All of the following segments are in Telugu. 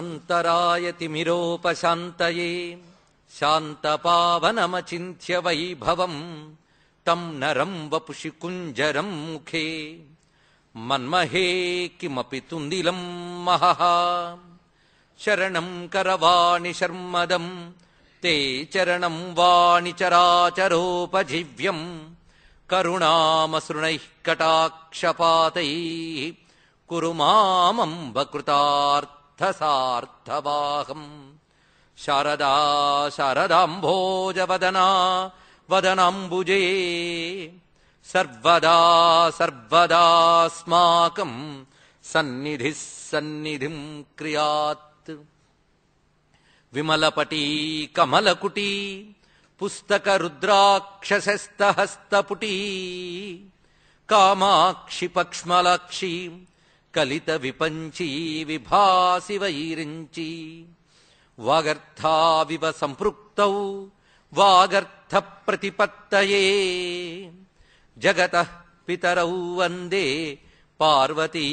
अन्तरायतिमिरोपशान्तये शान्तपावनमचिन्त्य वैभवम् तम् नरम् वपुषि कुञ्जरम् मुखे मन्महे किमपि तुन्दिलम् महः शरणम् करवाणि शर्मदम् ते चरणम् वाणि चराचरोपजीव्यम् करुणामसृणैः कटाक्षपातैः कुरु सार्थसार्थवाहम् शरदा शरदाम्भोजवदना वदनाम्बुजे सर्वदा सर्वदास्माकम् सन्निधिः सन्निधिम् क्रियात् विमलपटी कमलकुटी पुस्तकरुद्राक्षसस्तहस्तपुटी कामाक्षिपक्ष्मलाक्षी कलित विपञ्ची विभासि वैरिञ्ची वागर्थाविव सम्पृक्तौ वागर्थ प्रतिपत्तये जगतः पितरौ वन्दे पार्वती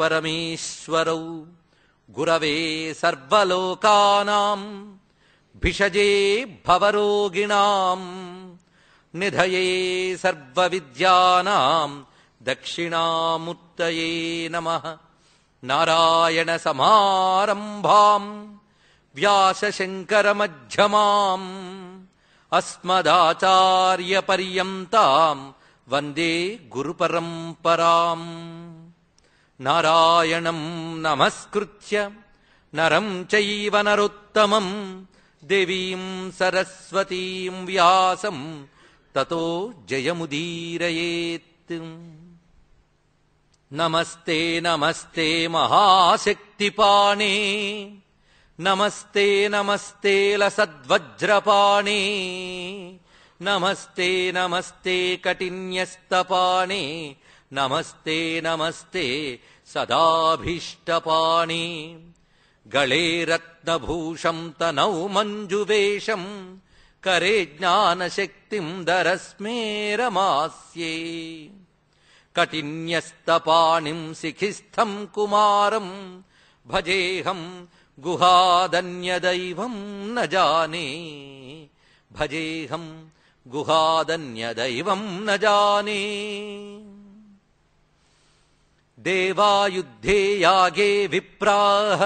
परमेश्वरौ गुरवे सर्वलोकानाम् भिषजे भवरोगिणाम् निधये सर्वविद्यानाम् दक्षिणामुत्तये नमः नारायणसमारम्भाम् व्यास अस्मदाचार्यपर्यन्ताम् वन्दे गुरुपरम्पराम् नारायणम् नमस्कृत्य नरम् चैव नरोत्तमम् देवीम् सरस्वतीम् व्यासम् ततो जयमुदीरयेत् नमस्ते नमस्ते महाशक्तिपाणि नमस्ते नमस्ते लसद्वज्रपाणि नमस्ते नमस्ते कटिन्यस्तपाणि नमस्ते नमस्ते सदाभीष्टपाणि गले रत्नभूषम् तनौ मञ्जुवेशम् करे ज्ञानशक्तिम् शक्तिम् दर कठिन्यस्तपाणिम् सिखिस्थम् कुमारम् भजेऽहम् गुहादन्यदैवम् न जाने भजेऽहम् गुहादन्यदैवम् न जाने देवायुद्धे यागे विप्राः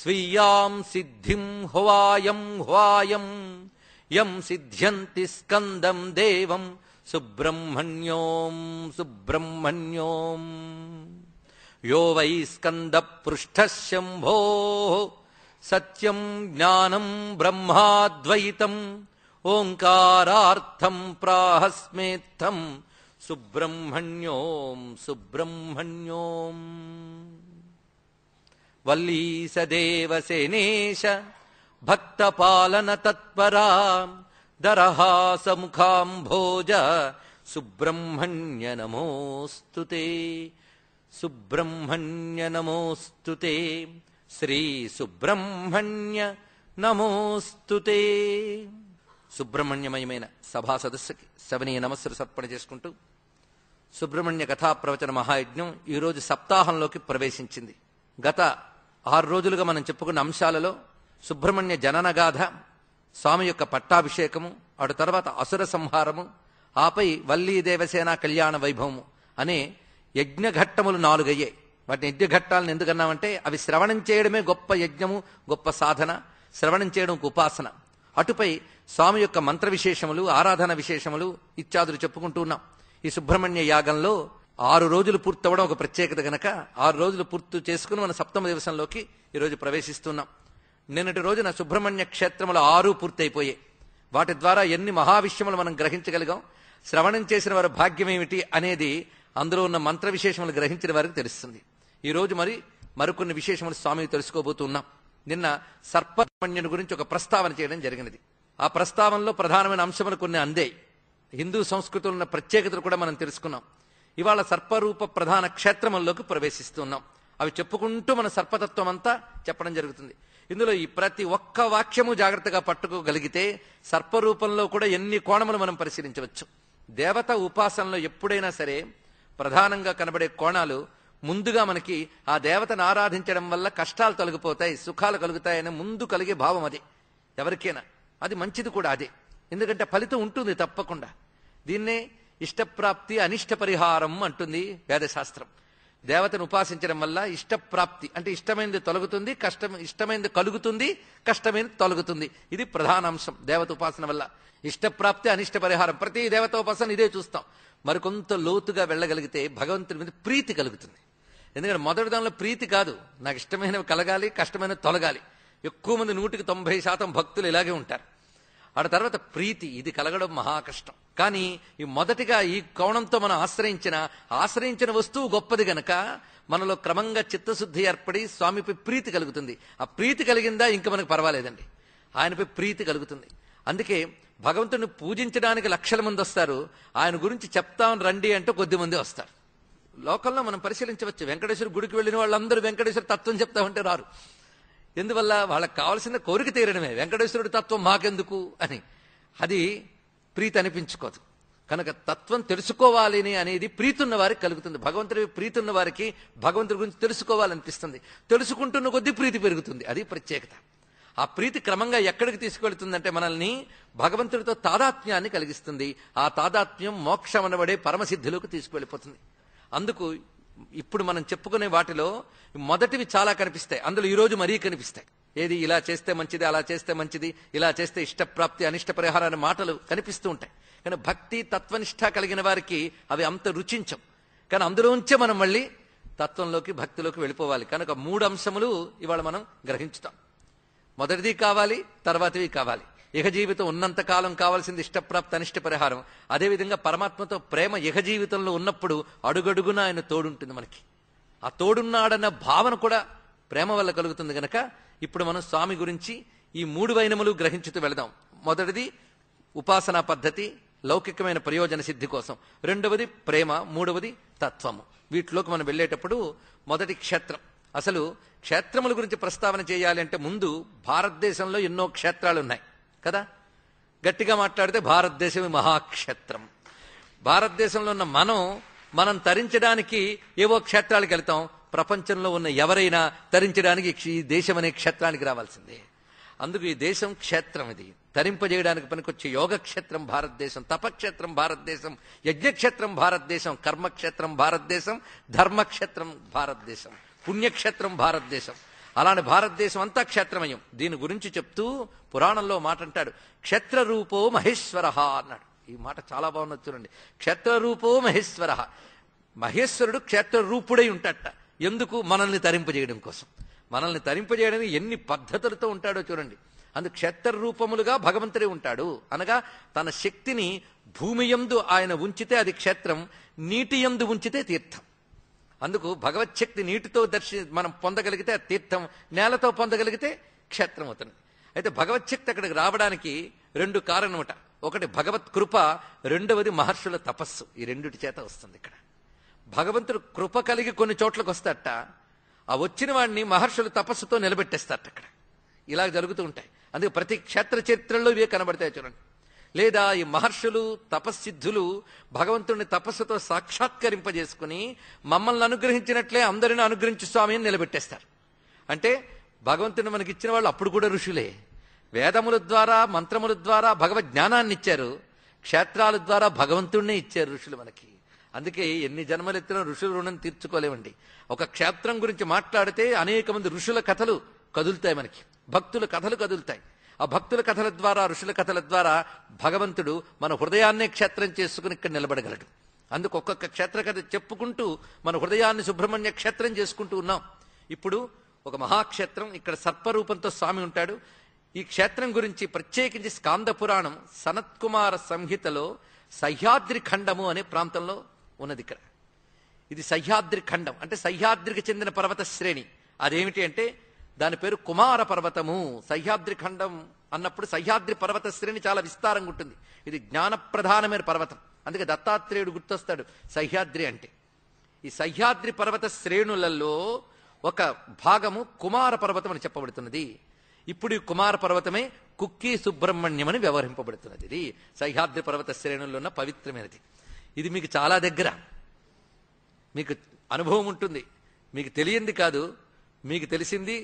स्वीयाम् सिद्धिम् हुवायम् ह्वायम् यम् सिद्ध्यन्ति स्कन्दम् देवम् सुब्रह्मण्योम् सुब्रह्मण्योम् यो वै पृष्ठः शम्भोः सत्यम् ज्ञानम् ब्रह्माद्वैतम् ओङ्कारार्थम् प्राहस्मेत्थम् सुब्रह्मण्योम् सुब्रह्मण्योम् वल्ली स देवसेनेश भक्तपालनतत्परा దరహాసముఖాంభోజ సుబ్రహ్మణ్య నమోస్తు సుబ్రహ్మణ్య నమోస్తు శ్రీ సుబ్రహ్మణ్య నమోస్తు సుబ్రహ్మణ్యమయమైన సభా సదస్సుకి శవనీయ నమస్సులు సర్పణ చేసుకుంటూ సుబ్రహ్మణ్య కథా ప్రవచన మహాయజ్ఞం ఈరోజు సప్తాహంలోకి ప్రవేశించింది గత ఆరు రోజులుగా మనం చెప్పుకున్న అంశాలలో సుబ్రహ్మణ్య జననగాథ స్వామి యొక్క పట్టాభిషేకము అటు తర్వాత అసుర సంహారము ఆపై వల్లీ దేవసేన కళ్యాణ వైభవము అనే యజ్ఞఘట్టములు నాలుగయ్యాయి వాటిని యజ్ఞఘట్టాలను ఎందుకన్నామంటే అవి శ్రవణం చేయడమే గొప్ప యజ్ఞము గొప్ప సాధన శ్రవణం చేయడం ఉపాసన అటుపై స్వామి యొక్క మంత్ర విశేషములు ఆరాధన విశేషములు ఇత్యాదులు చెప్పుకుంటూ ఉన్నాం ఈ సుబ్రహ్మణ్య యాగంలో ఆరు రోజులు పూర్తవడం ఒక ప్రత్యేకత గనక ఆరు రోజులు పూర్తి చేసుకుని మన సప్తమ దివసంలోకి ఈరోజు ప్రవేశిస్తున్నాం నిన్నటి రోజున సుబ్రహ్మణ్య క్షేత్రములు ఆరు పూర్తయిపోయాయి వాటి ద్వారా ఎన్ని మహావిషయములు మనం గ్రహించగలిగాం శ్రవణం చేసిన వారి భాగ్యం ఏమిటి అనేది అందులో ఉన్న మంత్ర విశేషములు గ్రహించిన వారికి తెలుస్తుంది ఈ రోజు మరి మరికొన్ని విశేషములు స్వామిని తెలుసుకోబోతున్నాం నిన్న సర్పమణ్యుని గురించి ఒక ప్రస్తావన చేయడం జరిగినది ఆ ప్రస్తావనలో ప్రధానమైన అంశములు కొన్ని అందాయి హిందూ సంస్కృతులు ఉన్న ప్రత్యేకతలు కూడా మనం తెలుసుకున్నాం ఇవాళ సర్పరూప ప్రధాన క్షేత్రముల్లోకి ప్రవేశిస్తున్నాం అవి చెప్పుకుంటూ మన సర్పతత్వం అంతా చెప్పడం జరుగుతుంది ఇందులో ఈ ప్రతి ఒక్క వాక్యము జాగ్రత్తగా పట్టుకోగలిగితే సర్పరూపంలో కూడా ఎన్ని కోణములు మనం పరిశీలించవచ్చు దేవత ఉపాసనలో ఎప్పుడైనా సరే ప్రధానంగా కనబడే కోణాలు ముందుగా మనకి ఆ దేవతను ఆరాధించడం వల్ల కష్టాలు తొలగిపోతాయి సుఖాలు కలుగుతాయని ముందు కలిగే భావం అది ఎవరికైనా అది మంచిది కూడా అదే ఎందుకంటే ఫలితం ఉంటుంది తప్పకుండా దీన్నే ఇష్టప్రాప్తి అనిష్ట పరిహారం అంటుంది వేదశాస్త్రం దేవతను ఉపాసించడం వల్ల ఇష్టప్రాప్తి అంటే ఇష్టమైనది తొలగుతుంది కష్టం ఇష్టమైనది కలుగుతుంది కష్టమైనది తొలగుతుంది ఇది ప్రధాన అంశం దేవత ఉపాసన వల్ల ఇష్టప్రాప్తి అనిష్ట పరిహారం ప్రతి దేవత ఉపాసన ఇదే చూస్తాం మరికొంత లోతుగా వెళ్ళగలిగితే భగవంతుని మీద ప్రీతి కలుగుతుంది ఎందుకంటే మొదటి దానిలో ప్రీతి కాదు నాకు ఇష్టమైనవి కలగాలి కష్టమైనవి తొలగాలి ఎక్కువ మంది నూటికి తొంభై శాతం భక్తులు ఇలాగే ఉంటారు ఆ తర్వాత ప్రీతి ఇది కలగడం మహాకష్టం కానీ ఈ మొదటిగా ఈ కోణంతో మనం ఆశ్రయించిన ఆశ్రయించిన వస్తువు గొప్పది గనక మనలో క్రమంగా చిత్తశుద్ధి ఏర్పడి స్వామిపై ప్రీతి కలుగుతుంది ఆ ప్రీతి కలిగిందా ఇంకా మనకు పర్వాలేదండి ఆయనపై ప్రీతి కలుగుతుంది అందుకే భగవంతుని పూజించడానికి లక్షల మంది వస్తారు ఆయన గురించి చెప్తాం రండి అంటే కొద్ది మంది వస్తారు లోకల్లో మనం పరిశీలించవచ్చు వెంకటేశ్వర గుడికి వెళ్ళిన వాళ్ళందరూ వెంకటేశ్వర తత్వం చెప్తా ఉంటే రారు ఎందువల్ల వాళ్ళకి కావాల్సిన కోరిక తీరడమే వెంకటేశ్వరుడి తత్వం మాకెందుకు అని అది ప్రీతి అనిపించుకోదు కనుక తత్వం తెలుసుకోవాలని అనేది ప్రీతున్న వారికి కలుగుతుంది భగవంతుడి ప్రీతున్న వారికి భగవంతుడి గురించి తెలుసుకోవాలనిపిస్తుంది తెలుసుకుంటున్న కొద్దీ ప్రీతి పెరుగుతుంది అది ప్రత్యేకత ఆ ప్రీతి క్రమంగా ఎక్కడికి తీసుకెళ్తుందంటే మనల్ని భగవంతుడితో తాదాత్మ్యాన్ని కలిగిస్తుంది ఆ తాదాత్మ్యం మోక్షం అనబడే పరమసిద్ధిలోకి తీసుకువెళ్ళిపోతుంది అందుకు ఇప్పుడు మనం చెప్పుకునే వాటిలో మొదటివి చాలా కనిపిస్తాయి అందులో ఈరోజు మరీ కనిపిస్తాయి ఏది ఇలా చేస్తే మంచిది అలా చేస్తే మంచిది ఇలా చేస్తే ఇష్టప్రాప్తి అనిష్ట పరిహారాన్ని మాటలు కనిపిస్తూ ఉంటాయి కానీ భక్తి తత్వనిష్ట కలిగిన వారికి అవి అంత రుచించం కానీ అందులోంచే మనం మళ్ళీ తత్వంలోకి భక్తిలోకి వెళ్ళిపోవాలి కనుక మూడు అంశములు ఇవాళ మనం గ్రహించుతాం మొదటిది కావాలి తర్వాతవి కావాలి ఇహ జీవితం ఉన్నంత కాలం కావాల్సింది ఇష్టప్రాప్త అనిష్ట పరిహారం అదేవిధంగా పరమాత్మతో ప్రేమ ఇహ జీవితంలో ఉన్నప్పుడు అడుగడుగున ఆయన తోడుంటుంది మనకి ఆ తోడున్నాడన్న భావన కూడా ప్రేమ వల్ల కలుగుతుంది గనక ఇప్పుడు మనం స్వామి గురించి ఈ మూడు వైనములు గ్రహించుతూ వెళదాం మొదటిది ఉపాసనా పద్ధతి లౌకికమైన ప్రయోజన సిద్ధి కోసం రెండవది ప్రేమ మూడవది తత్వము వీటిలోకి మనం వెళ్ళేటప్పుడు మొదటి క్షేత్రం అసలు క్షేత్రముల గురించి ప్రస్తావన చేయాలి అంటే ముందు భారతదేశంలో ఎన్నో క్షేత్రాలు ఉన్నాయి కదా గట్టిగా మాట్లాడితే భారతదేశమే మహాక్షేత్రం భారతదేశంలో ఉన్న మనం మనం తరించడానికి ఏవో క్షేత్రాలకు వెళ్తాం ప్రపంచంలో ఉన్న ఎవరైనా తరించడానికి ఈ దేశం అనే క్షేత్రానికి రావాల్సిందే అందుకు ఈ దేశం క్షేత్రం ఇది తరింపజేయడానికి పనికొచ్చే యోగక్షేత్రం భారతదేశం తపక్షేత్రం భారతదేశం యజ్ఞక్షేత్రం భారతదేశం కర్మక్షేత్రం భారతదేశం ధర్మక్షేత్రం భారతదేశం పుణ్యక్షేత్రం భారతదేశం అలానే భారతదేశం అంతా క్షేత్రమయం దీని గురించి చెప్తూ పురాణంలో మాట అంటాడు క్షేత్రరూపో మహేశ్వర అన్నాడు ఈ మాట చాలా బాగున్నది చూడండి క్షేత్రరూపో మహేశ్వర మహేశ్వరుడు క్షేత్రరూపుడై ఉంటాడట ఎందుకు మనల్ని తరింపజేయడం కోసం మనల్ని తరింపజేయడానికి ఎన్ని పద్ధతులతో ఉంటాడో చూడండి అందు క్షేత్ర రూపములుగా భగవంతుడే ఉంటాడు అనగా తన శక్తిని భూమి ఎందు ఆయన ఉంచితే అది క్షేత్రం నీటి ఎందు ఉంచితే తీర్థం అందుకు భగవత్ శక్తి నీటితో దర్శి మనం పొందగలిగితే తీర్థం నేలతో పొందగలిగితే క్షేత్రం అవుతుంది అయితే భగవత్ శక్తి అక్కడికి రావడానికి రెండు కారణం ఒకటి భగవత్ కృప రెండవది మహర్షుల తపస్సు ఈ రెండుటి చేత వస్తుంది ఇక్కడ భగవంతుడు కృప కలిగి కొన్ని చోట్లకు వస్తాట ఆ వచ్చిన వాడిని మహర్షులు తపస్సుతో నిలబెట్టేస్తారట అక్కడ ఇలా జరుగుతూ ఉంటాయి అందుకే ప్రతి క్షేత్ర చరిత్రలో ఇవే కనబడతాయి చూడండి లేదా ఈ మహర్షులు తపస్సిద్ధులు భగవంతుడిని తపస్సుతో సాక్షాత్కరింపజేసుకుని మమ్మల్ని అనుగ్రహించినట్లే అందరిని అనుగ్రహించు స్వామి అని నిలబెట్టేస్తారు అంటే భగవంతుని మనకి ఇచ్చిన వాళ్ళు అప్పుడు కూడా ఋషులే వేదముల ద్వారా మంత్రముల ద్వారా భగవద్ జ్ఞానాన్ని ఇచ్చారు క్షేత్రాల ద్వారా భగవంతుడినే ఇచ్చారు ఋషులు మనకి అందుకే ఎన్ని జన్మలెత్తిన ఋషుల రుణం తీర్చుకోలేమండి ఒక క్షేత్రం గురించి మాట్లాడితే అనేక మంది ఋషుల కథలు కదులుతాయి మనకి భక్తుల కథలు కదులుతాయి ఆ భక్తుల కథల ద్వారా ఋషుల కథల ద్వారా భగవంతుడు మన హృదయాన్నే క్షేత్రం చేసుకుని ఇక్కడ నిలబడగలడు అందుకు ఒక్కొక్క క్షేత్ర కథ చెప్పుకుంటూ మన హృదయాన్ని సుబ్రహ్మణ్య క్షేత్రం చేసుకుంటూ ఉన్నాం ఇప్పుడు ఒక మహాక్షేత్రం ఇక్కడ సర్పరూపంతో స్వామి ఉంటాడు ఈ క్షేత్రం గురించి ప్రత్యేకించి స్కాంద పురాణం సనత్కుమార సంహితలో సహ్యాద్రి ఖండము అనే ప్రాంతంలో ఉన్నది ఇక్కడ ఇది సహ్యాద్రి ఖండం అంటే సహ్యాద్రికి చెందిన పర్వత శ్రేణి అదేమిటి అంటే దాని పేరు కుమార పర్వతము సహ్యాద్రి ఖండం అన్నప్పుడు సహ్యాద్రి పర్వత శ్రేణి చాలా విస్తారంగా ఉంటుంది ఇది జ్ఞానప్రధానమైన పర్వతం అందుకే దత్తాత్రేయుడు గుర్తొస్తాడు సహ్యాద్రి అంటే ఈ సహ్యాద్రి పర్వత శ్రేణులలో ఒక భాగము కుమార పర్వతం అని చెప్పబడుతున్నది ఇప్పుడు ఈ కుమార పర్వతమే కుక్కీ సుబ్రహ్మణ్యం అని వ్యవహరింపబడుతున్నది ఇది సహ్యాద్రి పర్వత శ్రేణుల్లో ఉన్న పవిత్రమైనది ఇది మీకు చాలా దగ్గర మీకు అనుభవం ఉంటుంది మీకు తెలియంది కాదు మీకు తెలిసింది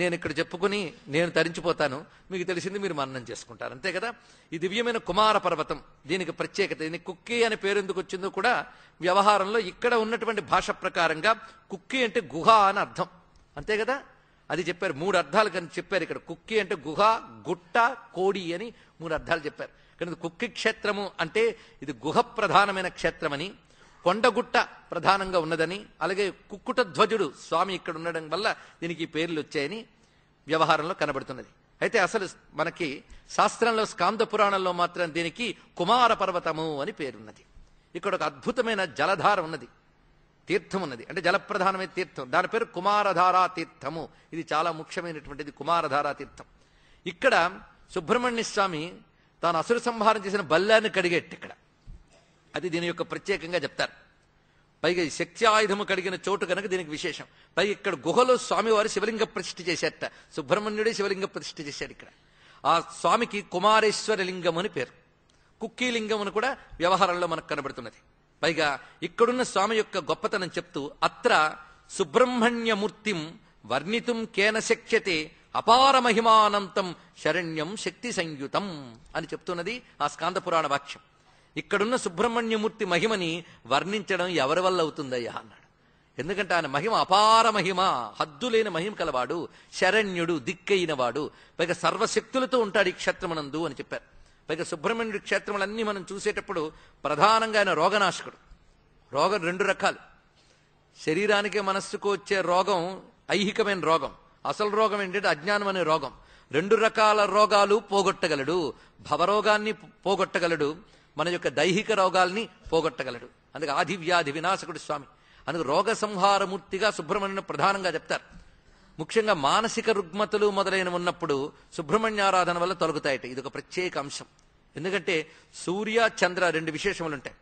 నేను ఇక్కడ చెప్పుకుని నేను తరించిపోతాను మీకు తెలిసింది మీరు మరణం చేసుకుంటారు అంతే కదా ఈ దివ్యమైన కుమార పర్వతం దీనికి ప్రత్యేకత దీనికి కుక్కీ అనే పేరు ఎందుకు వచ్చిందో కూడా వ్యవహారంలో ఇక్కడ ఉన్నటువంటి భాష ప్రకారంగా కుక్కీ అంటే గుహ అని అర్థం అంతే కదా అది చెప్పారు మూడు అర్థాలు కానీ చెప్పారు ఇక్కడ కుక్కీ అంటే గుహ గుట్ట కోడి అని మూడు అర్థాలు చెప్పారు కనుక కుక్కి క్షేత్రము అంటే ఇది గుహ ప్రధానమైన క్షేత్రమని కొండగుట్ట ప్రధానంగా ఉన్నదని అలాగే కుక్కుట ధ్వజుడు స్వామి ఇక్కడ ఉండడం వల్ల దీనికి పేర్లు వచ్చాయని వ్యవహారంలో కనబడుతున్నది అయితే అసలు మనకి శాస్త్రంలో స్కాంద పురాణంలో మాత్రం దీనికి కుమార పర్వతము అని పేరున్నది ఇక్కడ ఒక అద్భుతమైన జలధార ఉన్నది తీర్థం ఉన్నది అంటే జలప్రధానమైన తీర్థం దాని పేరు కుమారధారా తీర్థము ఇది చాలా ముఖ్యమైనటువంటిది కుమారధారా తీర్థం ఇక్కడ సుబ్రహ్మణ్య స్వామి తాను అసలు సంహారం చేసిన బల్లాన్ని కడిగేట్టు ఇక్కడ అది దీని యొక్క ప్రత్యేకంగా చెప్తారు పైగా ఈ శక్తి ఆయుధము కడిగిన చోటు కనుక దీనికి విశేషం పైగా ఇక్కడ గుహలో స్వామివారు శివలింగ ప్రతిష్ఠ చేశారట సుబ్రహ్మణ్యుడే శివలింగ ప్రతిష్ఠ చేశాడు ఇక్కడ ఆ స్వామికి కుమారేశ్వర లింగం అని పేరు కుక్కీ లింగం అని కూడా వ్యవహారంలో మనకు కనబడుతున్నది పైగా ఇక్కడున్న స్వామి యొక్క గొప్పతనం చెప్తూ అత్ర సుబ్రహ్మణ్యమూర్తిం వర్ణితుం కేన శక్యతే అపార మహిమానంతం శరణ్యం శక్తి సంయుతం అని చెప్తున్నది ఆ స్కాంద పురాణ వాక్యం ఇక్కడున్న సుబ్రహ్మణ్యమూర్తి మహిమని వర్ణించడం ఎవరి వల్ల అవుతుందయ్యా అన్నాడు ఎందుకంటే ఆయన మహిమ అపార మహిమ హద్దులేని మహిమ కలవాడు శరణ్యుడు దిక్కైనవాడు పైగా సర్వశక్తులతో ఉంటాడు ఈ క్షేత్రమునందు అని చెప్పారు పైగా సుబ్రహ్మణ్యుడి క్షేత్రములన్నీ మనం చూసేటప్పుడు ప్రధానంగా ఆయన రోగనాశకుడు రోగం రెండు రకాలు శరీరానికి మనస్సుకు వచ్చే రోగం ఐహికమైన రోగం అసలు రోగం ఏంటంటే అజ్ఞానం అనే రోగం రెండు రకాల రోగాలు పోగొట్టగలడు భవరోగాన్ని పోగొట్టగలడు మన యొక్క దైహిక రోగాల్ని పోగొట్టగలడు అందుకే ఆది వ్యాధి వినాశకుడు స్వామి అందుకు రోగ సంహారమూర్తిగా సుబ్రహ్మణ్యం ప్రధానంగా చెప్తారు ముఖ్యంగా మానసిక రుగ్మతలు మొదలైన ఉన్నప్పుడు సుబ్రహ్మణ్యారాధన వల్ల తొలగుతాయట ఇది ఒక ప్రత్యేక అంశం ఎందుకంటే సూర్య చంద్ర రెండు విశేషములుంటాయి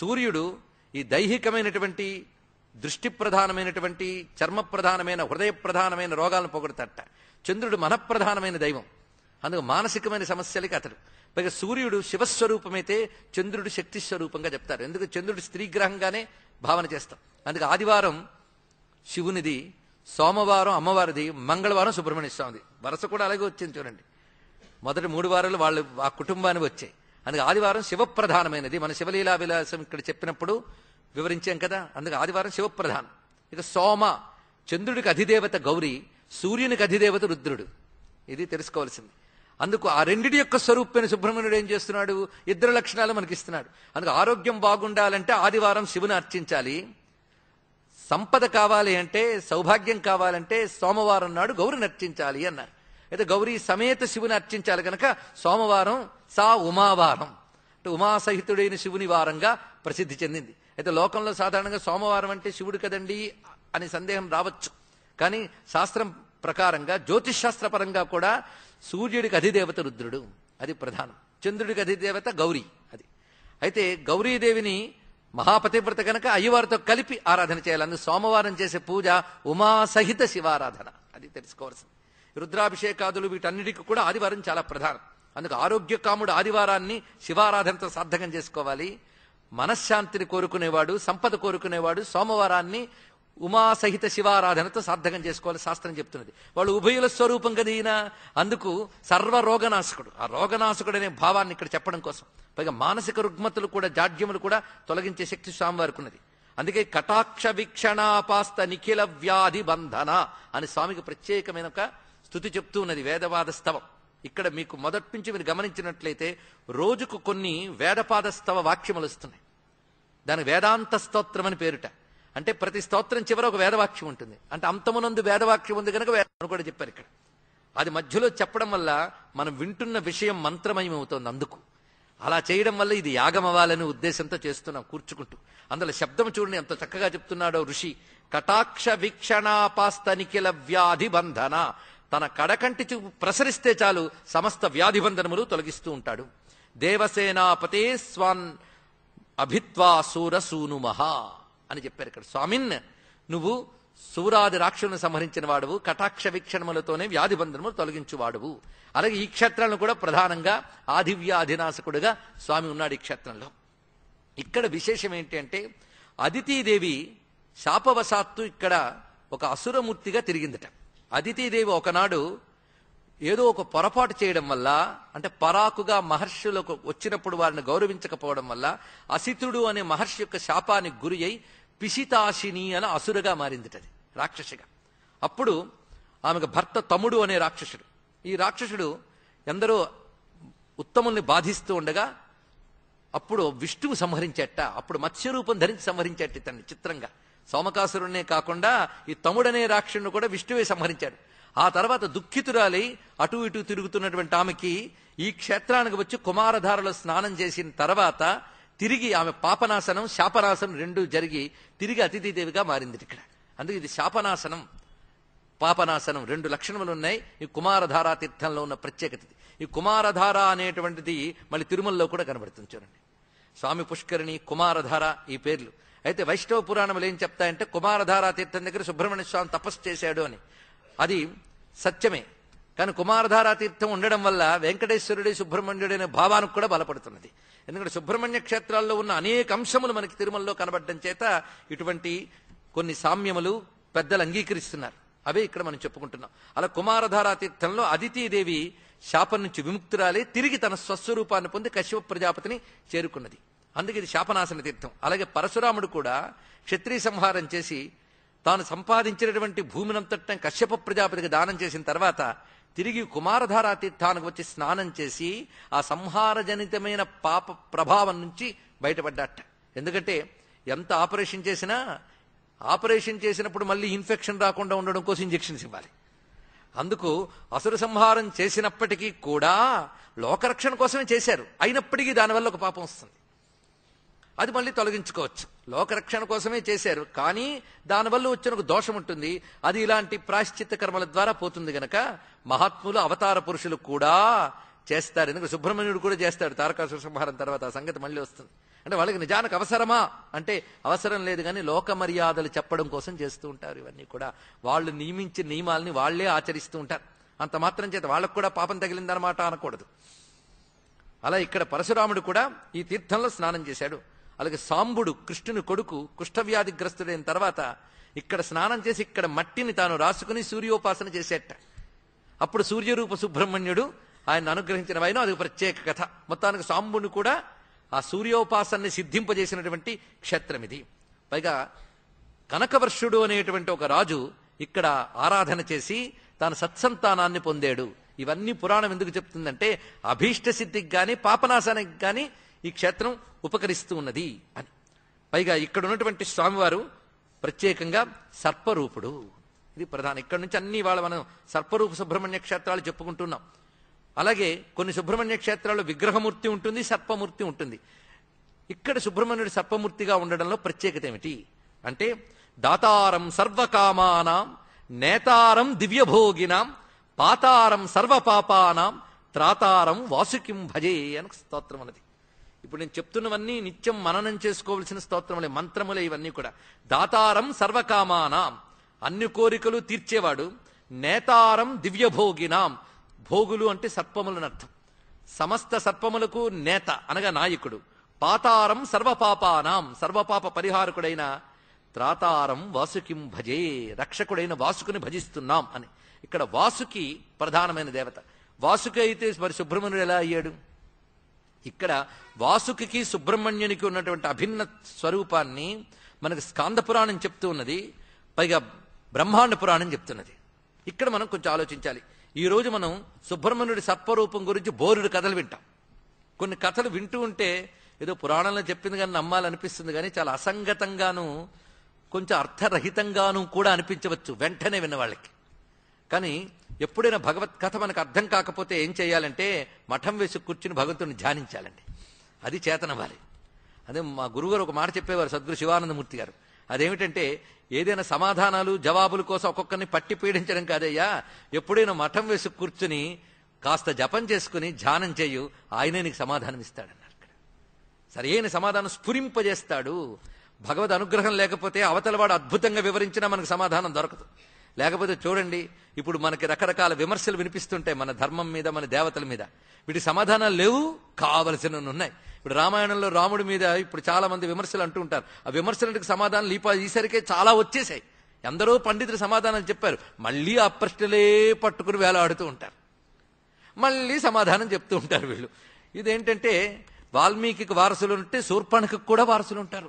సూర్యుడు ఈ దైహికమైనటువంటి దృష్టి ప్రధానమైనటువంటి చర్మ ప్రధానమైన హృదయ ప్రధానమైన రోగాలను పోగొడతాట చంద్రుడు మన ప్రధానమైన దైవం అందుకు మానసికమైన సమస్యలకి అతడు పైగా సూర్యుడు శివస్వరూపమైతే చంద్రుడు శక్తి స్వరూపంగా చెప్తారు ఎందుకు చంద్రుడు స్త్రీగ్రహంగానే భావన చేస్తాం అందుకే ఆదివారం శివునిది సోమవారం అమ్మవారిది మంగళవారం సుబ్రహ్మణ్య స్వామిది వరుస కూడా అలాగే వచ్చింది చూడండి మొదటి మూడు వారాలు వాళ్ళు ఆ కుటుంబానికి వచ్చాయి అందుకే ఆదివారం శివప్రధానమైనది మన శివలీలా విలాసం ఇక్కడ చెప్పినప్పుడు వివరించాం కదా అందుకు ఆదివారం శివప్రధానం ఇక సోమ చంద్రుడికి అధిదేవత గౌరి సూర్యునికి అధిదేవత రుద్రుడు ఇది తెలుసుకోవాల్సింది అందుకు ఆ రెండిటి యొక్క స్వరూపమైన సుబ్రహ్మణ్యుడు ఏం చేస్తున్నాడు ఇద్దరు లక్షణాలు మనకిస్తున్నాడు అందుకు ఆరోగ్యం బాగుండాలంటే ఆదివారం శివుని అర్చించాలి సంపద కావాలి అంటే సౌభాగ్యం కావాలంటే సోమవారం నాడు గౌరిని అర్చించాలి అన్నారు అయితే గౌరీ సమేత శివుని అర్చించాలి కనుక సోమవారం సా ఉమావారం అంటే ఉమాసహితుడైన శివుని వారంగా ప్రసిద్ధి చెందింది అయితే లోకంలో సాధారణంగా సోమవారం అంటే శివుడు కదండి అని సందేహం రావచ్చు కానీ శాస్త్రం ప్రకారంగా జ్యోతిషాస్త్ర పరంగా కూడా సూర్యుడికి అధిదేవత రుద్రుడు అది ప్రధానం చంద్రుడికి అధిదేవత గౌరీ అది అయితే గౌరీదేవిని మహాపతివ్రత కనుక అయ్యవారితో కలిపి ఆరాధన చేయాలని సోమవారం చేసే పూజ ఉమాసహిత శివారాధన అది తెలుసుకోవాల్సింది రుద్రాభిషేకాదులు వీటన్నిటికీ కూడా ఆదివారం చాలా ప్రధానం అందుకు ఆరోగ్యకాముడు ఆదివారాన్ని శివారాధనతో సార్థకం చేసుకోవాలి మనశ్శాంతిని కోరుకునేవాడు సంపద కోరుకునేవాడు సోమవారాన్ని ఉమాసహిత శివారాధనతో సార్థకం చేసుకోవాలి శాస్త్రం చెప్తున్నది వాళ్ళు ఉభయుల స్వరూపం కదీనా అందుకు సర్వరోగనాశకుడు ఆ రోగనాశకుడు అనే భావాన్ని ఇక్కడ చెప్పడం కోసం పైగా మానసిక రుగ్మతలు కూడా జాడ్యములు కూడా తొలగించే శక్తి స్వామివారికి ఉన్నది అందుకే కటాక్ష వీక్షణాపాస్త నిఖిల వ్యాధి బంధన అని స్వామికి ప్రత్యేకమైన ఒక స్థుతి చెప్తూ ఉన్నది వేదవాద స్తవం ఇక్కడ మీకు మొదటి నుంచి మీరు గమనించినట్లయితే రోజుకు కొన్ని వేదపాదస్తవ వాక్యములు వస్తున్నాయి దాని వేదాంత స్తోత్రం అని పేరుట అంటే ప్రతి స్తోత్రం చివర ఒక వేదవాక్యం ఉంటుంది అంటే అంతమునందు వేదవాక్యం ఉంది కనుక వేదం కూడా చెప్పారు ఇక్కడ అది మధ్యలో చెప్పడం వల్ల మనం వింటున్న విషయం మంత్రమయమవుతోంది అందుకు అలా చేయడం వల్ల ఇది యాగం ఉద్దేశంతో చేస్తున్నాం కూర్చుకుంటూ అందులో శబ్దం చూడని ఎంత చక్కగా చెప్తున్నాడో ఋషి కటాక్ష వీక్షణాపాస్త నిఖిల వ్యాధి బంధన తన కడకంటి చూపు ప్రసరిస్తే చాలు సమస్త బంధనములు తొలగిస్తూ ఉంటాడు దేవసేనాపతే స్వాన్ అభిత్వా మహా అని చెప్పారు ఇక్కడ స్వామిన్ నువ్వు సూరాది రాక్షులను సంహరించిన వాడువు కటాక్ష వీక్షణములతోనే వ్యాధి బంధనములు తొలగించువాడువు అలాగే ఈ క్షేత్రాలను కూడా ప్రధానంగా ఆదివ్యాధినాశకుడుగా స్వామి ఉన్నాడు ఈ క్షేత్రంలో ఇక్కడ విశేషం ఏంటి అంటే అదితీదేవి శాపవశాత్తు ఇక్కడ ఒక అసురమూర్తిగా తిరిగిందట అదితిదేవి ఒకనాడు ఏదో ఒక పొరపాటు చేయడం వల్ల అంటే పరాకుగా మహర్షులకు వచ్చినప్పుడు వారిని గౌరవించకపోవడం వల్ల అసితుడు అనే మహర్షి యొక్క శాపానికి గురి అయి పిసితాశిని అని అసురుగా మారిందిటది రాక్షసిగా అప్పుడు ఆమెకు భర్త తమ్ముడు అనే రాక్షసుడు ఈ రాక్షసుడు ఎందరో ఉత్తముల్ని బాధిస్తూ ఉండగా అప్పుడు విష్ణువు సంహరించేట అప్పుడు మత్స్య రూపం ధరించి సంహరించేట ఇతన్ని చిత్రంగా సోమకాసురుణ్ణే కాకుండా ఈ తమ్ముడనే రాక్షసుని కూడా విష్ణువే సంహరించాడు ఆ తర్వాత దుఃఖితురాలి అటు ఇటు తిరుగుతున్నటువంటి ఆమెకి ఈ క్షేత్రానికి వచ్చి కుమారధారలో స్నానం చేసిన తర్వాత తిరిగి ఆమె పాపనాశనం శాపనాశనం రెండూ జరిగి తిరిగి అతిథిదేవిగా మారింది ఇక్కడ అందుకే ఇది శాపనాశనం పాపనాశనం రెండు లక్షణములు ఉన్నాయి ఈ కుమారధారా తీర్థంలో ఉన్న ప్రత్యేకత ఈ కుమారధార అనేటువంటిది మళ్ళీ తిరుమలలో కూడా కనబడుతుంది చూడండి స్వామి పుష్కరిణి కుమారధార ఈ పేర్లు అయితే వైష్ణవ పురాణములు ఏం చెప్తాయంటే కుమారధారా తీర్థం దగ్గర సుబ్రహ్మణ్య స్వామి తపస్సు చేశాడు అని అది సత్యమే కానీ కుమారధారా తీర్థం ఉండడం వల్ల వెంకటేశ్వరుడి సుబ్రహ్మణ్యుడి అనే భావానికి కూడా బలపడుతున్నది ఎందుకంటే సుబ్రహ్మణ్య క్షేత్రాల్లో ఉన్న అనేక అంశములు మనకి తిరుమలలో కనబడడం చేత ఇటువంటి కొన్ని సామ్యములు పెద్దలు అంగీకరిస్తున్నారు అవే ఇక్కడ మనం చెప్పుకుంటున్నాం అలా కుమారధారా తీర్థంలో అదితీదేవి శాపం నుంచి విముక్తురాలే తిరిగి తన స్వస్వరూపాన్ని పొంది కశ్యప ప్రజాపతిని చేరుకున్నది అందుకే ఇది శాపనాశన తీర్థం అలాగే పరశురాముడు కూడా క్షత్రియ సంహారం చేసి తాను సంపాదించినటువంటి భూమినంతటం కశ్యప ప్రజాపతికి దానం చేసిన తర్వాత తిరిగి కుమారధారా తీర్థానికి వచ్చి స్నానం చేసి ఆ సంహారజనితమైన పాప ప్రభావం నుంచి బయటపడ్డాట ఎందుకంటే ఎంత ఆపరేషన్ చేసినా ఆపరేషన్ చేసినప్పుడు మళ్ళీ ఇన్ఫెక్షన్ రాకుండా ఉండడం కోసం ఇంజెక్షన్స్ ఇవ్వాలి అందుకు అసురు సంహారం చేసినప్పటికీ కూడా లోకరక్షణ కోసమే చేశారు అయినప్పటికీ దానివల్ల ఒక పాపం వస్తుంది అది మళ్ళీ తొలగించుకోవచ్చు లోకరక్షణ కోసమే చేశారు కానీ దానివల్ల వచ్చిన ఒక దోషం ఉంటుంది అది ఇలాంటి ప్రాశ్చిత్త కర్మల ద్వారా పోతుంది గనక మహాత్ములు అవతార పురుషులు కూడా చేస్తారు ఎందుకంటే సుబ్రహ్మణ్యుడు కూడా చేస్తాడు తారకాసుర సంహారం తర్వాత ఆ సంగతి మళ్ళీ వస్తుంది అంటే వాళ్ళకి నిజానికి అవసరమా అంటే అవసరం లేదు కానీ లోక మర్యాదలు చెప్పడం కోసం చేస్తూ ఉంటారు ఇవన్నీ కూడా వాళ్ళు నియమించిన నియమాలని వాళ్లే ఆచరిస్తూ ఉంటారు అంత మాత్రం చేత వాళ్ళకు కూడా పాపం తగిలిందనమాట అనకూడదు అలా ఇక్కడ పరశురాముడు కూడా ఈ తీర్థంలో స్నానం చేశాడు అలాగే సాంబుడు కృష్ణుని కొడుకు కుష్ఠవ్యాధిగ్రస్తుడైన తర్వాత ఇక్కడ స్నానం చేసి ఇక్కడ మట్టిని తాను రాసుకుని సూర్యోపాసన చేసేట అప్పుడు సూర్యరూప సుబ్రహ్మణ్యుడు ఆయన అనుగ్రహించిన వైన అది ప్రత్యేక కథ మొత్తానికి సాంబుని కూడా ఆ సూర్యోపాసనని సిద్ధింపజేసినటువంటి క్షేత్రం ఇది పైగా కనకవర్షుడు అనేటువంటి ఒక రాజు ఇక్కడ ఆరాధన చేసి తాను సత్సంతానాన్ని పొందాడు ఇవన్నీ పురాణం ఎందుకు చెప్తుందంటే అభీష్ట సిద్ధికి కానీ పాపనాశానికి కానీ ఈ క్షేత్రం ఉపకరిస్తూ ఉన్నది అని పైగా ఇక్కడ ఉన్నటువంటి స్వామివారు ప్రత్యేకంగా సర్పరూపుడు ఇది ప్రధానం ఇక్కడ నుంచి అన్ని వాళ్ళ మనం సర్పరూప సుబ్రహ్మణ్య క్షేత్రాలు చెప్పుకుంటున్నాం అలాగే కొన్ని సుబ్రహ్మణ్య క్షేత్రాల్లో విగ్రహమూర్తి ఉంటుంది సర్పమూర్తి ఉంటుంది ఇక్కడ సుబ్రహ్మణ్యుడు సర్పమూర్తిగా ఉండడంలో ప్రత్యేకత ఏమిటి అంటే దాతారం సర్వకామానాం నేతారం దివ్యభోగినాం పాతారం సర్వపాపానాం త్రాతారం వాసుకిం భజే అని స్తోత్రం అన్నది ఇప్పుడు నేను చెప్తున్నవన్నీ నిత్యం మననం చేసుకోవలసిన స్తోత్రములే మంత్రములే ఇవన్నీ కూడా దాతారం సర్వకామానాం అన్ని కోరికలు తీర్చేవాడు నేతారం దివ్యభోగినాం భోగులు అంటే సర్పములని అర్థం సమస్త సర్పములకు నేత అనగా నాయకుడు పాతారం సర్వపాపానాం సర్వపాప పరిహారకుడైన త్రాతారం వాసుకిం భజే రక్షకుడైన వాసుకుని భజిస్తున్నాం అని ఇక్కడ వాసుకి ప్రధానమైన దేవత వాసుకి అయితే మరి సుబ్రహ్మణ్యుడు ఎలా అయ్యాడు ఇక్కడ వాసుకి సుబ్రహ్మణ్యునికి ఉన్నటువంటి అభిన్న స్వరూపాన్ని మనకు స్కాంద పురాణం చెప్తూ ఉన్నది పైగా బ్రహ్మాండ పురాణం చెప్తున్నది ఇక్కడ మనం కొంచెం ఆలోచించాలి ఈ రోజు మనం సుబ్రహ్మణ్యుడి సత్వరూపం గురించి బోరుడు కథలు వింటాం కొన్ని కథలు వింటూ ఉంటే ఏదో పురాణంలో చెప్పింది కానీ నమ్మాలనిపిస్తుంది కానీ చాలా అసంగతంగాను కొంచెం అర్థరహితంగాను కూడా అనిపించవచ్చు వెంటనే విన్నవాళ్ళకి కానీ ఎప్పుడైనా భగవత్ కథ మనకు అర్థం కాకపోతే ఏం చేయాలంటే మఠం వేసి కూర్చుని భగవంతుని ధ్యానించాలండి అది చేతనవ్వాలి అదే మా గురుగారు ఒక మాట చెప్పేవారు సద్గురు శివానందమూర్తి గారు అదేమిటంటే ఏదైనా సమాధానాలు జవాబుల కోసం ఒక్కొక్కరిని పట్టి పీడించడం కాదయ్యా ఎప్పుడైనా మఠం వేసి కూర్చుని కాస్త జపం చేసుకుని ధ్యానం చేయు ఆయనే నీకు సమాధానం ఇస్తాడన్నారు ఇక్కడ సరైన సమాధానం స్ఫురింపజేస్తాడు భగవద్ అనుగ్రహం లేకపోతే అవతలవాడు అద్భుతంగా వివరించినా మనకు సమాధానం దొరకదు లేకపోతే చూడండి ఇప్పుడు మనకి రకరకాల విమర్శలు వినిపిస్తుంటాయి మన ధర్మం మీద మన దేవతల మీద వీటి సమాధానాలు లేవు కావలసినవి ఉన్నాయి ఇప్పుడు రామాయణంలో రాముడి మీద ఇప్పుడు చాలా మంది విమర్శలు అంటూ ఉంటారు ఆ విమర్శలకు సమాధానం లీపా ఈసరికే చాలా వచ్చేసాయి ఎందరో పండితులు సమాధానాలు చెప్పారు మళ్ళీ ఆ ప్రశ్నలే పట్టుకుని వేలాడుతూ ఉంటారు మళ్ళీ సమాధానం చెప్తూ ఉంటారు వీళ్ళు ఇదేంటంటే వాల్మీకి వారసులు ఉంటే శూర్పణకు కూడా వారసులు ఉంటారు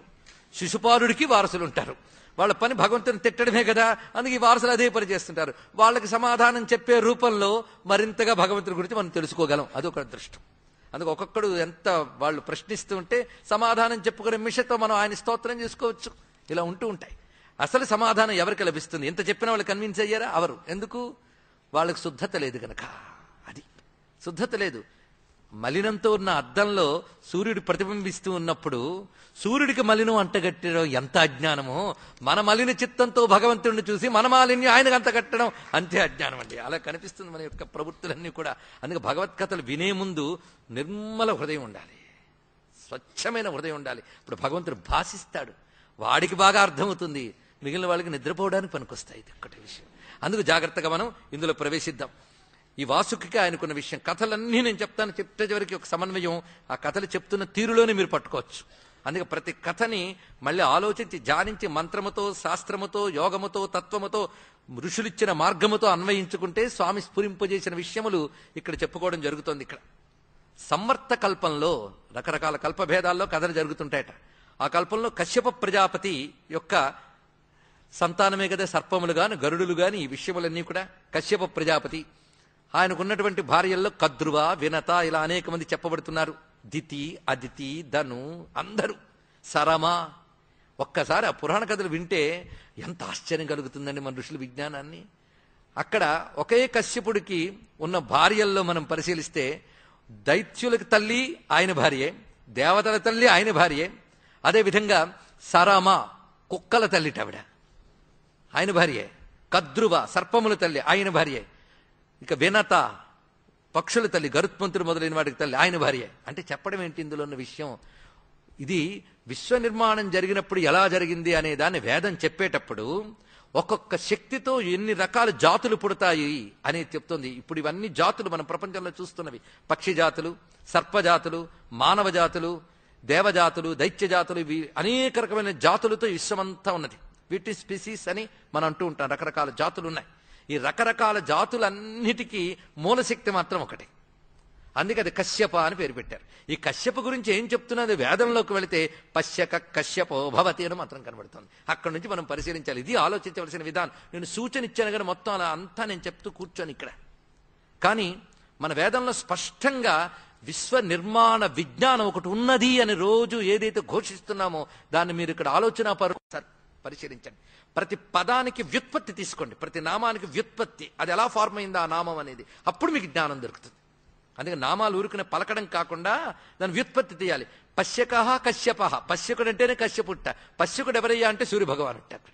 శిశుపాలుడికి వారసులు ఉంటారు వాళ్ళ పని భగవంతుని తిట్టడమే కదా అందుకే ఈ వారసులు అదే పని చేస్తుంటారు వాళ్ళకి సమాధానం చెప్పే రూపంలో మరింతగా భగవంతుని గురించి మనం తెలుసుకోగలం అదొక అదృష్టం అందుకు ఒక్కొక్కడు ఎంత వాళ్ళు ప్రశ్నిస్తూ ఉంటే సమాధానం చెప్పుకునే మిషతో మనం ఆయన స్తోత్రం చేసుకోవచ్చు ఇలా ఉంటూ ఉంటాయి అసలు సమాధానం ఎవరికి లభిస్తుంది ఎంత చెప్పినా వాళ్ళు కన్విన్స్ అయ్యారా అవరు ఎందుకు వాళ్ళకి శుద్ధత లేదు గనక అది శుద్ధత లేదు మలినంతో ఉన్న అద్దంలో సూర్యుడు ప్రతిబింబిస్తూ ఉన్నప్పుడు సూర్యుడికి మలినం అంటగట్టడం ఎంత అజ్ఞానమో మన మలిన చిత్తంతో భగవంతుడిని చూసి మన మాలిన్యం ఆయనకు అంటగట్టడం అంతే అజ్ఞానం అండి అలా కనిపిస్తుంది మన యొక్క ప్రవృత్తులన్నీ కూడా అందుకే కథలు వినే ముందు నిర్మల హృదయం ఉండాలి స్వచ్ఛమైన హృదయం ఉండాలి ఇప్పుడు భగవంతుడు భాషిస్తాడు వాడికి బాగా అర్థమవుతుంది మిగిలిన వాళ్ళకి నిద్రపోవడానికి పనికొస్తాయి ఇది ఒక్కటి విషయం అందుకు జాగ్రత్తగా మనం ఇందులో ప్రవేశిద్దాం ఈ వాసుకి ఆయనకున్న విషయం కథలన్నీ నేను చెప్తాను చెప్తే చివరికి ఒక సమన్వయం ఆ కథలు చెప్తున్న తీరులోనే మీరు పట్టుకోవచ్చు అందుకే ప్రతి కథని మళ్ళీ ఆలోచించి జానించి మంత్రముతో శాస్త్రముతో యోగముతో తత్వముతో ఋషులిచ్చిన మార్గముతో అన్వయించుకుంటే స్వామి స్ఫురింపజేసిన విషయములు ఇక్కడ చెప్పుకోవడం జరుగుతోంది ఇక్కడ సమర్థ కల్పంలో రకరకాల కల్పభేదాల్లో కథలు జరుగుతుంటాయట ఆ కల్పంలో కశ్యప ప్రజాపతి యొక్క సంతానమే కదా సర్పములు గాని గరుడులు గాని ఈ విషయములన్నీ కూడా కశ్యప ప్రజాపతి ఆయనకున్నటువంటి భార్యల్లో కద్రువ వినత ఇలా అనేక మంది చెప్పబడుతున్నారు దితి అదితి ధను అందరూ సరమ ఒక్కసారి ఆ పురాణ కథలు వింటే ఎంత ఆశ్చర్యం కలుగుతుందండి మన ఋషుల విజ్ఞానాన్ని అక్కడ ఒకే కశ్యపుడికి ఉన్న భార్యల్లో మనం పరిశీలిస్తే దైత్యులకి తల్లి ఆయన భార్యే దేవతల తల్లి ఆయన భార్యే అదేవిధంగా సరమ కుక్కల తల్లిట ఆయన భార్యే కద్రువ సర్పముల తల్లి ఆయన భార్యే ఇక వినత పక్షుల తల్లి గరుత్మంతుడు మొదలైన వాడికి తల్లి ఆయన భార్య అంటే చెప్పడం ఏంటి ఇందులో ఉన్న విషయం ఇది విశ్వ నిర్మాణం జరిగినప్పుడు ఎలా జరిగింది అనే దాన్ని వేదం చెప్పేటప్పుడు ఒక్కొక్క శక్తితో ఎన్ని రకాల జాతులు పుడతాయి అనేది చెప్తుంది ఇప్పుడు ఇవన్నీ జాతులు మనం ప్రపంచంలో చూస్తున్నవి పక్షి జాతులు సర్పజాతులు మానవ జాతులు దేవజాతులు దైత్య జాతులు ఇవి అనేక రకమైన జాతులతో విశ్వమంతా ఉన్నది వీటి స్పీసీస్ అని మనం అంటూ ఉంటాం రకరకాల జాతులు ఉన్నాయి ఈ రకరకాల జాతులన్నిటికీ మూలశక్తి మాత్రం ఒకటి అందుకే అది కశ్యప అని పేరు పెట్టారు ఈ కశ్యప గురించి ఏం చెప్తున్నది వేదంలోకి వెళితే పశ్యక కశ్యపో భవతి అని మాత్రం కనబడుతుంది అక్కడి నుంచి మనం పరిశీలించాలి ఇది ఆలోచించవలసిన విధానం నేను సూచన ఇచ్చాను కానీ మొత్తం అలా అంతా నేను చెప్తూ కూర్చొని ఇక్కడ కానీ మన వేదంలో స్పష్టంగా విశ్వ నిర్మాణ విజ్ఞానం ఒకటి ఉన్నది అని రోజు ఏదైతే ఘోషిస్తున్నామో దాన్ని మీరు ఇక్కడ ఆలోచన పరిశీలించండి ప్రతి పదానికి వ్యుత్పత్తి తీసుకోండి ప్రతి నామానికి వ్యుత్పత్తి అది ఎలా ఫార్మ్ అయింది ఆ నామం అనేది అప్పుడు మీకు జ్ఞానం దొరుకుతుంది అందుకే నామాలు ఊరుకునే పలకడం కాకుండా దాని వ్యుత్పత్తి తీయాలి పశ్యక కశ్యప పశ్యకుడు అంటేనే కశ్యపుట్ట పశ్యకుడు ఎవరయ్యా అంటే సూర్యభగవాన్ అక్కడ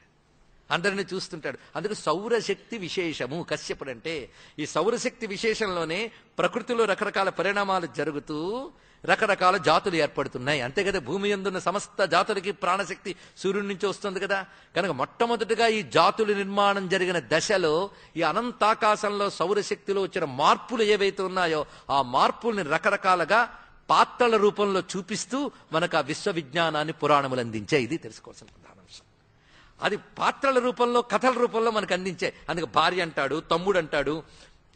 అందరిని చూస్తుంటాడు అందుకే సౌరశక్తి విశేషము కశ్యపుడు అంటే ఈ సౌరశక్తి విశేషంలోనే ప్రకృతిలో రకరకాల పరిణామాలు జరుగుతూ రకరకాల జాతులు ఏర్పడుతున్నాయి అంతే కదా భూమి ఎందున్న సమస్త జాతులకి ప్రాణశక్తి సూర్యుడి నుంచి వస్తుంది కదా కనుక మొట్టమొదటిగా ఈ జాతుల నిర్మాణం జరిగిన దశలో ఈ అనంతాకాశంలో సౌరశక్తిలో వచ్చిన మార్పులు ఏవైతే ఉన్నాయో ఆ మార్పుల్ని రకరకాలుగా పాత్రల రూపంలో చూపిస్తూ మనకు ఆ విశ్వవిజ్ఞానాన్ని పురాణములు అందించే ఇది తెలుసుకోవాల్సిన ప్రధాన అంశం అది పాత్రల రూపంలో కథల రూపంలో మనకు అందించే అందుకే భార్య అంటాడు తమ్ముడు అంటాడు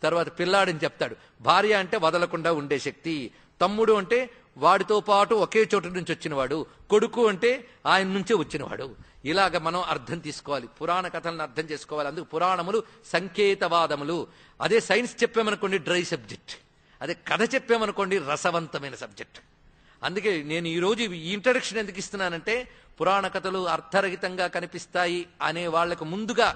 తర్వాత పిల్లాడని చెప్తాడు భార్య అంటే వదలకుండా ఉండే శక్తి తమ్ముడు అంటే వాడితో పాటు ఒకే చోట నుంచి వచ్చినవాడు కొడుకు అంటే ఆయన నుంచే వచ్చినవాడు ఇలాగ మనం అర్థం తీసుకోవాలి పురాణ కథలను అర్థం చేసుకోవాలి అందుకు పురాణములు సంకేతవాదములు అదే సైన్స్ చెప్పామనుకోండి డ్రై సబ్జెక్ట్ అదే కథ చెప్పామనుకోండి రసవంతమైన సబ్జెక్ట్ అందుకే నేను ఈరోజు ఈ ఇంట్రడక్షన్ ఎందుకు ఇస్తున్నానంటే పురాణ కథలు అర్థరహితంగా కనిపిస్తాయి అనే వాళ్లకు ముందుగా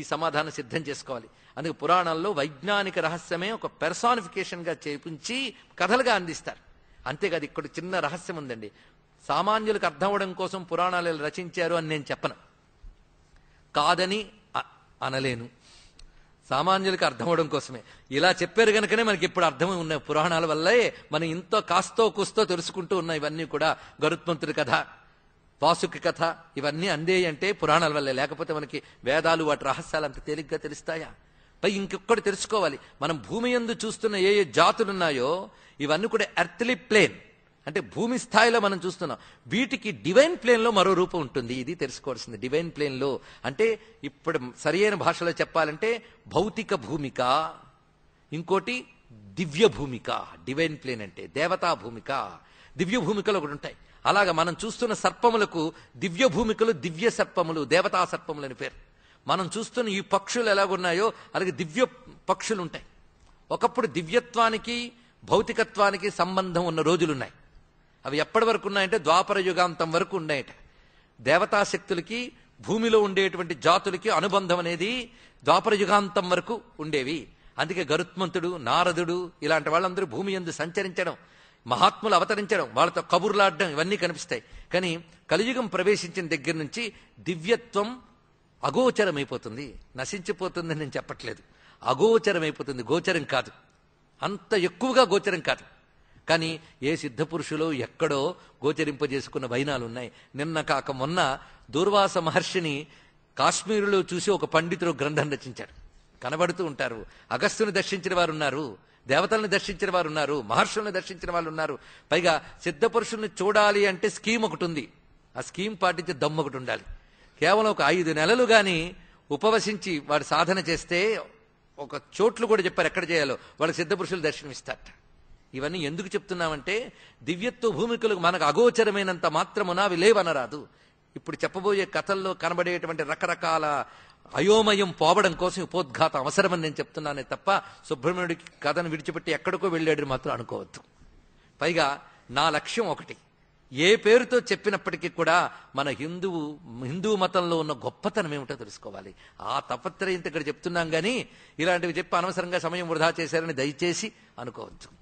ఈ సమాధానం సిద్ధం చేసుకోవాలి అందుకే పురాణంలో వైజ్ఞానిక రహస్యమే ఒక పెర్సానిఫికేషన్గా చేపించి కథలుగా అందిస్తారు అంతేకాదు ఇక్కడ చిన్న రహస్యం ఉందండి సామాన్యులకు అర్థం అవడం కోసం పురాణాలు రచించారు అని నేను చెప్పను కాదని అనలేను సామాన్యులకు అర్థం అవ్వడం కోసమే ఇలా చెప్పారు కనుకనే మనకి ఇప్పుడు అర్థం ఉన్నాయి పురాణాల వల్లే మనం ఇంత కాస్తో కుస్తో తెలుసుకుంటూ ఉన్న ఇవన్నీ కూడా గరుత్మంతుడి కథ వాసుకి కథ ఇవన్నీ అందే అంటే పురాణాల వల్లే లేకపోతే మనకి వేదాలు వాటి రహస్యాలు అంత తేలిగ్గా తెలుస్తాయా ఇంకొకటి తెలుసుకోవాలి మనం భూమి ఎందు చూస్తున్న ఏ ఏ జాతులు ఉన్నాయో ఇవన్నీ కూడా ఎర్త్లీ ప్లేన్ అంటే భూమి స్థాయిలో మనం చూస్తున్నాం వీటికి డివైన్ ప్లేన్లో మరో రూపం ఉంటుంది ఇది తెలుసుకోవాల్సింది డివైన్ ప్లేన్లో అంటే ఇప్పుడు సరియైన భాషలో చెప్పాలంటే భౌతిక భూమిక ఇంకోటి దివ్య భూమిక డివైన్ ప్లేన్ అంటే దేవతా భూమిక దివ్య భూమికలు ఒకటి ఉంటాయి అలాగా మనం చూస్తున్న సర్పములకు దివ్య భూమికలు దివ్య సర్పములు దేవతా సర్పములు అని పేరు మనం చూస్తున్న ఈ పక్షులు ఎలాగున్నాయో అలాగే దివ్య పక్షులు ఉంటాయి ఒకప్పుడు దివ్యత్వానికి భౌతికత్వానికి సంబంధం ఉన్న రోజులున్నాయి అవి ఎప్పటి వరకు ఉన్నాయంటే ద్వాపర యుగాంతం వరకు ఉన్నాయట దేవతాశక్తులకి భూమిలో ఉండేటువంటి జాతులకి అనుబంధం అనేది ద్వాపర యుగాంతం వరకు ఉండేవి అందుకే గరుత్మంతుడు నారదుడు ఇలాంటి వాళ్ళందరూ భూమి ఎందు సంచరించడం మహాత్ములు అవతరించడం వాళ్ళతో కబుర్లాడడం ఇవన్నీ కనిపిస్తాయి కానీ కలియుగం ప్రవేశించిన దగ్గర నుంచి దివ్యత్వం అగోచరమైపోతుంది నశించిపోతుందని నేను చెప్పట్లేదు అగోచరమైపోతుంది గోచరం కాదు అంత ఎక్కువగా గోచరం కాదు కానీ ఏ సిద్ధ పురుషులు ఎక్కడో గోచరింపజేసుకున్న వైనాలు ఉన్నాయి నిన్న కాక మొన్న దూర్వాస మహర్షిని కాశ్మీరులో చూసి ఒక పండితుడు గ్రంథం రచించాడు కనబడుతూ ఉంటారు అగస్త్యుని దర్శించిన వారు ఉన్నారు దేవతలను దర్శించిన వారు ఉన్నారు మహర్షులను దర్శించిన వాళ్ళు ఉన్నారు పైగా సిద్ధ పురుషుల్ని చూడాలి అంటే స్కీమ్ ఒకటి ఉంది ఆ స్కీమ్ పాటించే దమ్ము ఒకటి ఉండాలి కేవలం ఒక ఐదు నెలలు కానీ ఉపవసించి వాడు సాధన చేస్తే ఒక చోట్లు కూడా చెప్పారు ఎక్కడ చేయాలో వాళ్ళకి సిద్ధపురుషులు దర్శనమిస్తారట ఇవన్నీ ఎందుకు చెప్తున్నామంటే దివ్యత్వ భూమికలకు మనకు అగోచరమైనంత మాత్రమున అవి లేవనరాదు ఇప్పుడు చెప్పబోయే కథల్లో కనబడేటువంటి రకరకాల అయోమయం పోవడం కోసం ఉపోద్ఘాతం అవసరమని నేను చెప్తున్నానే తప్ప సుబ్రహ్మణ్యుడికి కథను విడిచిపెట్టి ఎక్కడికో వెళ్ళాడు మాత్రం అనుకోవద్దు పైగా నా లక్ష్యం ఒకటి ఏ పేరుతో చెప్పినప్పటికీ కూడా మన హిందువు హిందూ మతంలో ఉన్న గొప్పతనం ఏమిటో తెలుసుకోవాలి ఆ తపత్ర ఇంత ఇక్కడ చెప్తున్నాం కానీ ఇలాంటివి చెప్పి అనవసరంగా సమయం వృధా చేశారని దయచేసి అనుకోవచ్చు